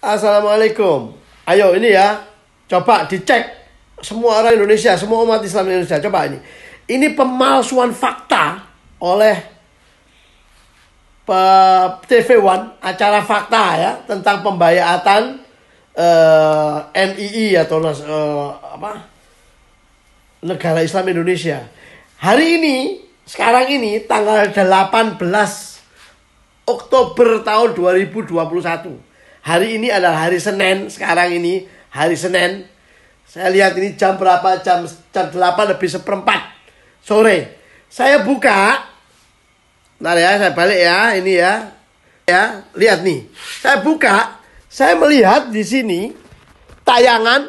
Assalamualaikum. Ayo ini ya, coba dicek semua orang Indonesia, semua umat Islam Indonesia. Coba ini. Ini pemalsuan fakta oleh TV One acara fakta ya tentang pembayaran uh, eh, NII atau uh, apa negara Islam Indonesia. Hari ini sekarang ini tanggal 18 Oktober tahun 2021 Hari ini adalah hari Senin, sekarang ini hari Senin. Saya lihat ini jam berapa? Jam jam 8 lebih seperempat sore. Saya buka. Bentar ya, saya balik ya, ini ya. Ya, lihat nih. Saya buka, saya melihat di sini tayangan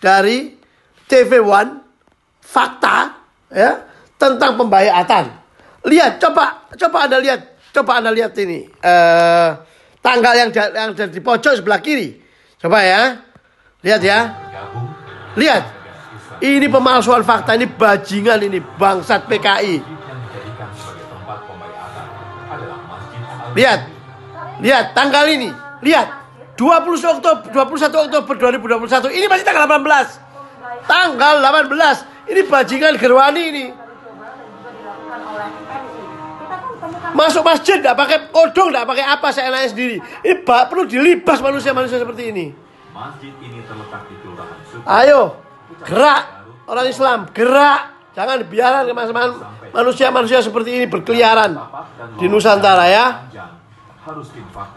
dari TV One fakta ya tentang pembayaran Lihat, coba coba Anda lihat, coba Anda lihat ini. Eh uh, Tanggal yang yang ada di pojok sebelah kiri. Coba ya. Lihat ya. Lihat. Ini pemalsuan fakta, ini bajingan ini bangsat PKI. Lihat. Lihat tanggal ini. Lihat. 20 Oktober 21 Oktober 2021. Ini masih tanggal 18. Tanggal 18. Ini bajingan gerwani ini. Masuk masjid nggak pakai kodong, nggak pakai apa seenaknya sendiri. Ini bak, perlu dilibas manusia-manusia seperti ini. Masjid ini terletak di kelurahan Ayo, gerak orang Islam, gerak. Jangan biarkan manusia-manusia seperti ini berkeliaran di Nusantara ya. Harus